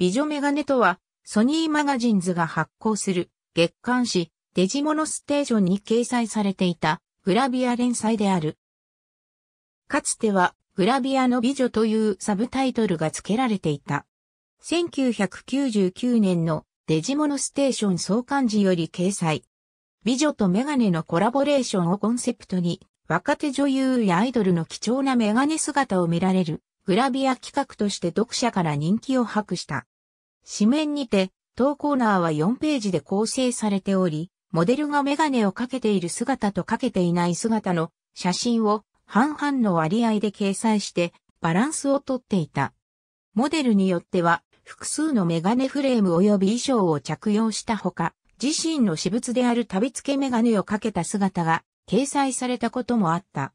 美女メガネとは、ソニーマガジンズが発行する月刊誌デジモノステーションに掲載されていたグラビア連載である。かつてはグラビアの美女というサブタイトルが付けられていた。1999年のデジモノステーション創刊時より掲載。美女とメガネのコラボレーションをコンセプトに、若手女優やアイドルの貴重なメガネ姿を見られるグラビア企画として読者から人気を博した。紙面にて、当コーナーは4ページで構成されており、モデルがメガネをかけている姿とかけていない姿の写真を半々の割合で掲載してバランスをとっていた。モデルによっては複数のメガネフレーム及び衣装を着用したほか、自身の私物である旅付けメガネをかけた姿が掲載されたこともあった。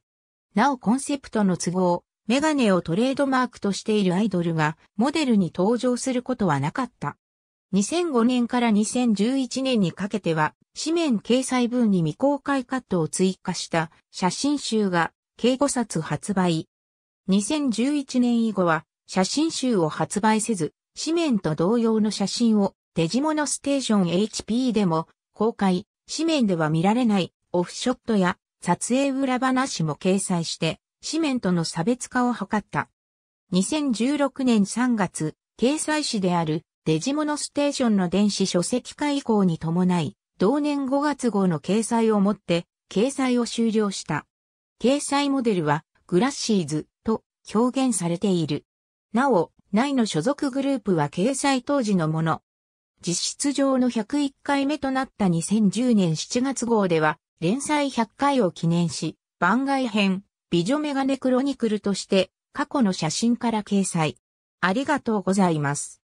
なおコンセプトの都合、メガネをトレードマークとしているアイドルがモデルに登場することはなかった。2005年から2011年にかけては、紙面掲載分に未公開カットを追加した写真集が計5冊発売。2011年以後は写真集を発売せず、紙面と同様の写真をデジモノステーション HP でも公開、紙面では見られないオフショットや撮影裏話も掲載して紙面との差別化を図った。2016年3月、掲載誌であるデジモノステーションの電子書籍化以降に伴い、同年5月号の掲載をもって、掲載を終了した。掲載モデルは、グラッシーズと表現されている。なお、内の所属グループは掲載当時のもの。実質上の101回目となった2010年7月号では、連載100回を記念し、番外編、美女メガネクロニクルとして過去の写真から掲載。ありがとうございます。